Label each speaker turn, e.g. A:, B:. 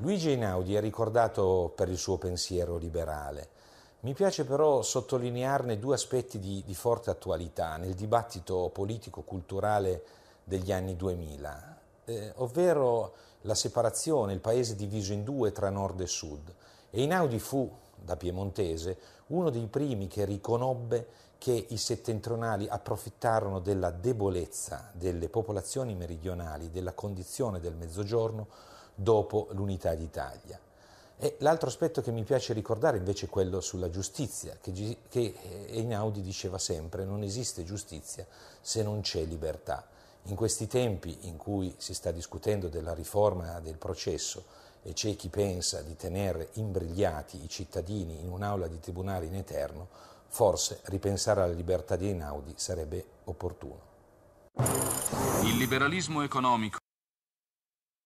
A: Luigi Einaudi è ricordato per il suo pensiero liberale. Mi piace però sottolinearne due aspetti di, di forte attualità nel dibattito politico-culturale degli anni 2000, eh, ovvero la separazione, il paese diviso in due tra nord e sud. Einaudi fu, da piemontese, uno dei primi che riconobbe che i settentrionali approfittarono della debolezza delle popolazioni meridionali, della condizione del mezzogiorno, dopo l'unità d'Italia. E l'altro aspetto che mi piace ricordare invece è quello sulla giustizia, che, che Einaudi diceva sempre non esiste giustizia se non c'è libertà. In questi tempi in cui si sta discutendo della riforma del processo e c'è chi pensa di tenere imbrigliati i cittadini in un'aula di tribunale in eterno, forse ripensare alla libertà di Einaudi sarebbe opportuno.
B: Il liberalismo economico